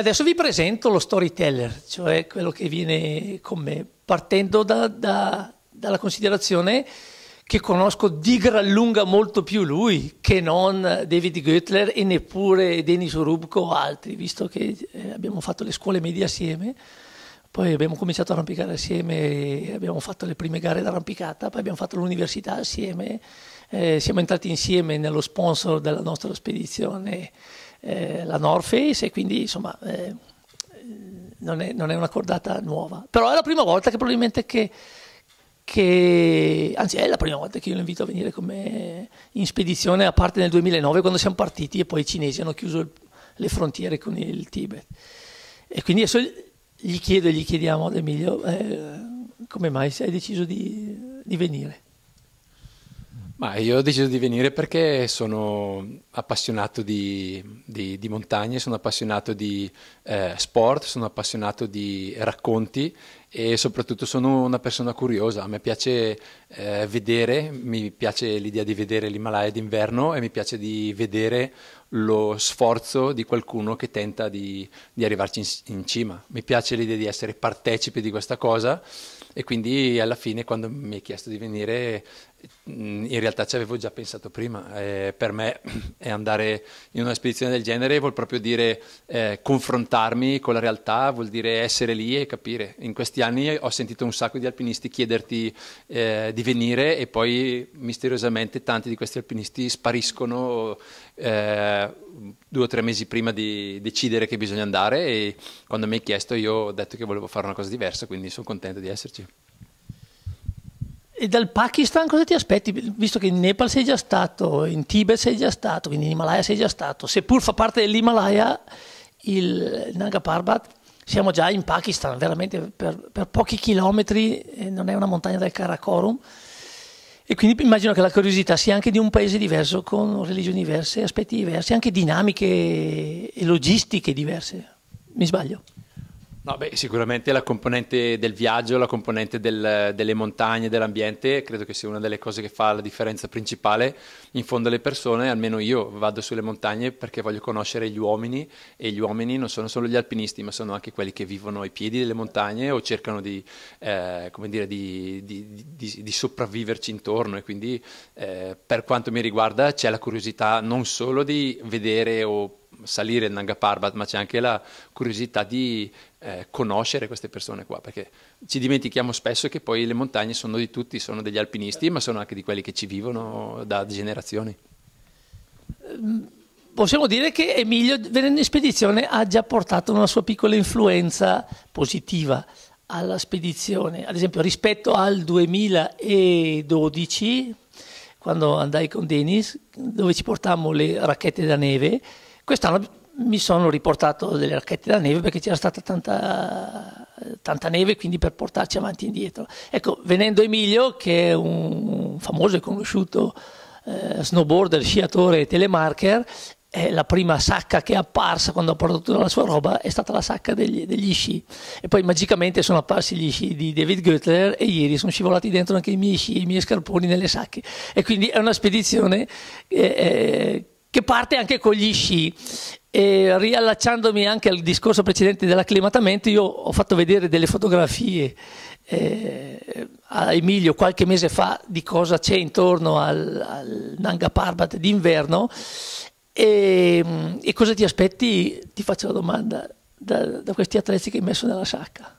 adesso vi presento lo storyteller, cioè quello che viene con me, partendo da, da, dalla considerazione che conosco di gran lunga molto più lui che non David Goetler e neppure Denis Urubko o altri, visto che eh, abbiamo fatto le scuole medie assieme, poi abbiamo cominciato a arrampicare assieme, abbiamo fatto le prime gare d'arrampicata, poi abbiamo fatto l'università assieme, eh, siamo entrati insieme nello sponsor della nostra spedizione eh, la North Face e quindi insomma eh, non, è, non, è, una cordata nuova. Però è la prima volta che probabilmente che, che, anzi è la prima volta che io lo invito a venire come in spedizione, a parte nel 2009 quando siamo partiti e poi i cinesi hanno chiuso il, le frontiere con il Tibet. E quindi adesso gli chiedo e gli chiediamo ad Emilio eh, come mai hai deciso di, di venire. Ma io ho deciso di venire perché sono appassionato di, di, di montagne, sono appassionato di eh, sport, sono appassionato di racconti e soprattutto sono una persona curiosa. A me piace eh, vedere, mi piace l'idea di vedere l'Himalaya d'inverno e mi piace di vedere lo sforzo di qualcuno che tenta di, di arrivarci in, in cima. Mi piace l'idea di essere partecipe di questa cosa e quindi alla fine quando mi è chiesto di venire Mm, in realtà ci avevo già pensato prima, eh, per me andare in una spedizione del genere vuol proprio dire eh, confrontarmi con la realtà, vuol dire essere lì e capire. In questi anni ho sentito un sacco di alpinisti chiederti eh, di venire e poi misteriosamente tanti di questi alpinisti spariscono eh, due o tre mesi prima di decidere che bisogna andare e quando mi hai chiesto io ho detto che volevo fare una cosa diversa, quindi sono contento di esserci. E dal Pakistan cosa ti aspetti? Visto che in Nepal sei già stato, in Tibet sei già stato, quindi in Himalaya sei già stato. Seppur fa parte dell'Himalaya, il Nanga Parbat, siamo già in Pakistan, veramente per, per pochi chilometri, non è una montagna del Karakorum. E quindi immagino che la curiosità sia anche di un paese diverso, con religioni diverse, aspetti diversi, anche dinamiche e logistiche diverse. Mi sbaglio? No, beh, sicuramente la componente del viaggio, la componente del, delle montagne, dell'ambiente, credo che sia una delle cose che fa la differenza principale. In fondo alle persone, almeno io vado sulle montagne perché voglio conoscere gli uomini e gli uomini non sono solo gli alpinisti, ma sono anche quelli che vivono ai piedi delle montagne o cercano di, eh, dire, di, di, di sopravviverci intorno e quindi eh, per quanto mi riguarda c'è la curiosità non solo di vedere o salire il Nanga Parbat, ma c'è anche la curiosità di eh, conoscere queste persone qua, perché ci dimentichiamo spesso che poi le montagne sono di tutti, sono degli alpinisti, ma sono anche di quelli che ci vivono da generazioni. Ehm, possiamo dire che Emilio, venendo in spedizione, ha già portato una sua piccola influenza positiva alla spedizione. Ad esempio, rispetto al 2012, quando andai con Denis, dove ci portammo le racchette da neve, Quest'anno mi sono riportato delle racchette da neve perché c'era stata tanta, tanta, neve, quindi per portarci avanti e indietro. Ecco, venendo Emilio, che è un famoso e conosciuto eh, snowboarder, sciatore e telemarker, eh, la prima sacca che è apparsa quando ha portato tutta la sua roba è stata la sacca degli, degli, sci. E poi magicamente sono apparsi gli sci di David Goettler e ieri sono scivolati dentro anche i miei sci, e i miei scarponi nelle sacche. E quindi è una spedizione... Eh, eh che parte anche con gli sci. E riallacciandomi anche al discorso precedente dell'acclimatamento, io ho fatto vedere delle fotografie eh, a Emilio qualche mese fa di cosa c'è intorno al, al Nanga Parbat d'inverno e, mm, e, cosa ti aspetti, ti faccio la domanda, da, da questi attrezzi che hai messo nella sacca.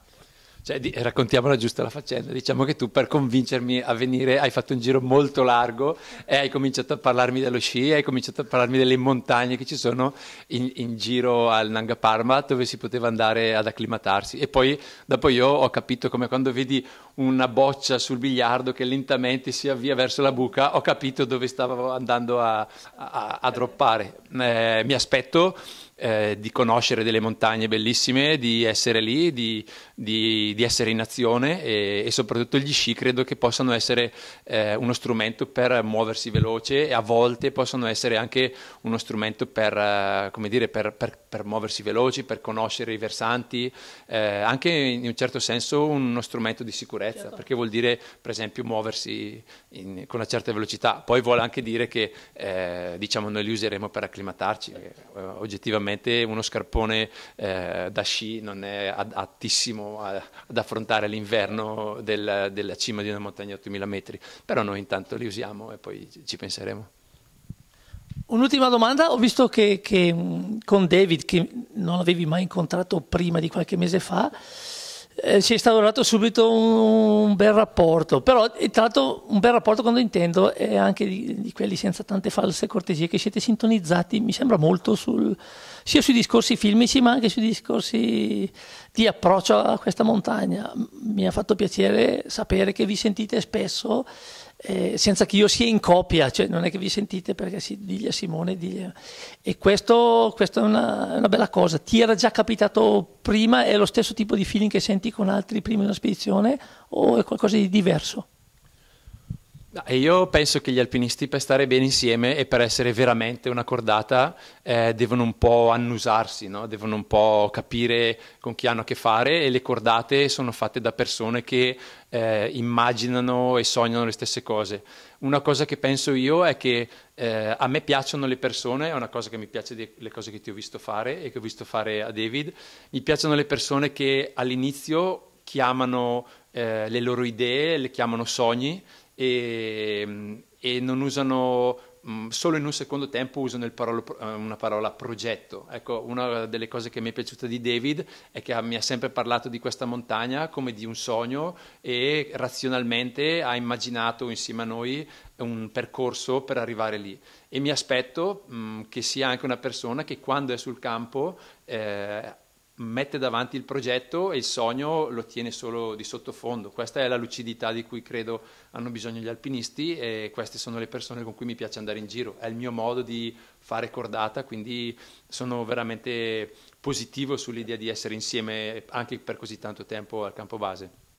Cioè, di, raccontiamola giusta la faccenda, diciamo che tu per convincermi a venire hai fatto un giro molto largo e hai cominciato a parlarmi dello sci, hai cominciato a parlarmi delle montagne che ci sono in, in giro al Nanga Parma dove si poteva andare ad acclimatarsi e poi dopo io ho capito come quando vedi una boccia sul biliardo che lentamente si avvia verso la buca, ho capito dove stavo andando a, a, a droppare. Eh, mi aspetto eh, di conoscere delle montagne bellissime, di essere lì, di, di, di essere in azione e, e, soprattutto gli sci credo che possano essere eh, uno strumento per muoversi veloce e a volte possono essere anche uno strumento per, eh, come dire, per, per, per muoversi veloci, per conoscere i versanti, eh, anche in un certo senso uno strumento di sicurezza, certo. perché vuol dire per esempio muoversi in, con una certa velocità, poi vuole anche dire che eh, diciamo, noi li useremo per acclimatarci, oggettivamente sicuramente uno scarpone eh, da sci non è adattissimo a, ad affrontare l'inverno del, della cima di una montagna a 8000 metri, però noi intanto li usiamo e poi ci penseremo. Un'ultima domanda, ho visto che, che con David, che non avevi mai incontrato prima di qualche mese fa, eh, si è instaurato subito un, un, bel rapporto, però tra l'altro un bel rapporto quando intendo è anche di, di, quelli senza tante false cortesie che siete sintonizzati, mi sembra molto sul, sia sui discorsi filmici ma anche sui discorsi di approccio a questa montagna. Mi ha fatto piacere sapere che vi sentite spesso eh, senza che io sia in copia, cioè non è che vi sentite perché si, digli a Simone, digli a... e questo, questo è una, una, bella cosa, ti era già capitato prima, è lo stesso tipo di feeling che senti con altri prima di una spedizione o è qualcosa di diverso? Io penso che gli alpinisti per stare bene insieme e per essere veramente una cordata eh, devono un po' annusarsi, no? devono un po' capire con chi hanno a che fare e le cordate sono fatte da persone che eh, immaginano e sognano le stesse cose. Una cosa che penso io è che eh, a me piacciono le persone, è una cosa che mi piace delle cose che ti ho visto fare e che ho visto fare a David, mi piacciono le persone che all'inizio chiamano eh, le loro idee, le chiamano sogni e, e non usano mm, solo in un secondo tempo usano parolo, eh, una parola progetto. Ecco, una delle cose che mi è piaciuta di David è che mi ha sempre parlato di questa montagna come di un sogno e razionalmente ha immaginato insieme a noi un percorso per arrivare lì. E mi aspetto mh, mm, che sia anche una persona che quando è sul campo eh, mette davanti il progetto e il sogno lo tiene solo di sottofondo. Questa è la lucidità di cui credo hanno bisogno gli alpinisti e queste sono le persone con cui mi piace andare in giro. È il mio modo di fare cordata, quindi sono veramente positivo sull'idea di essere insieme anche per così tanto tempo al campo base.